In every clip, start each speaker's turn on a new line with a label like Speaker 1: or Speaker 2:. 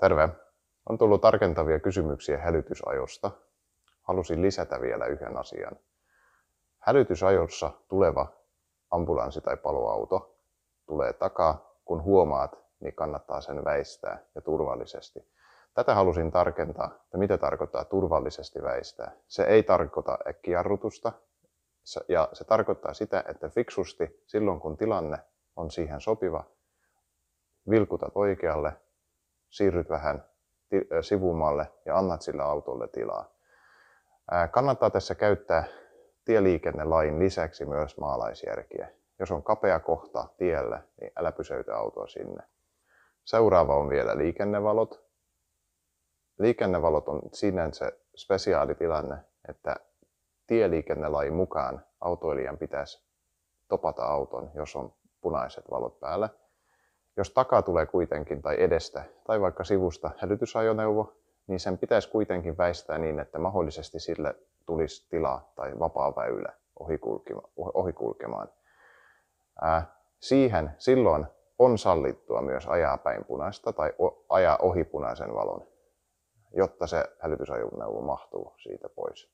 Speaker 1: Terve! On tullut tarkentavia kysymyksiä hälytysajosta. Halusin lisätä vielä yhden asian. Hälytysajossa tuleva ambulanssi tai paloauto tulee takaa, kun huomaat, niin kannattaa sen väistää ja turvallisesti. Tätä halusin tarkentaa, että mitä tarkoittaa turvallisesti väistää. Se ei tarkoita äkkijarrutusta, ja se tarkoittaa sitä, että fiksusti silloin kun tilanne on siihen sopiva, vilkutat oikealle siirryt vähän sivumalle ja annat sillä autolle tilaa. Kannattaa tässä käyttää tieliikennelain lisäksi myös maalaisjärkiä. Jos on kapea kohta tiellä, niin älä pysäytä autoa sinne. Seuraava on vielä liikennevalot. Liikennevalot on sinänsä spesiaalitilanne, että tieliikennelain mukaan autoilijan pitäisi topata auton, jos on punaiset valot päällä – jos takaa tulee kuitenkin tai edestä tai vaikka sivusta hälytysajoneuvo, niin sen pitäisi kuitenkin väistää niin, että mahdollisesti sille tulisi tilaa tai vapaa väylä ohikulkemaan. Ää, siihen silloin on sallittua myös ajaa päin punaista tai ajaa ohi punaisen valon, jotta se hälytysajoneuvo mahtuu siitä pois.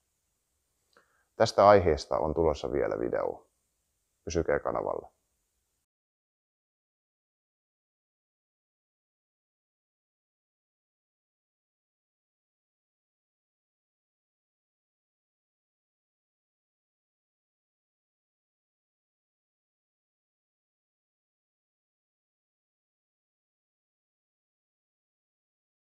Speaker 1: Tästä aiheesta on tulossa vielä video. Pysykää kanavalla.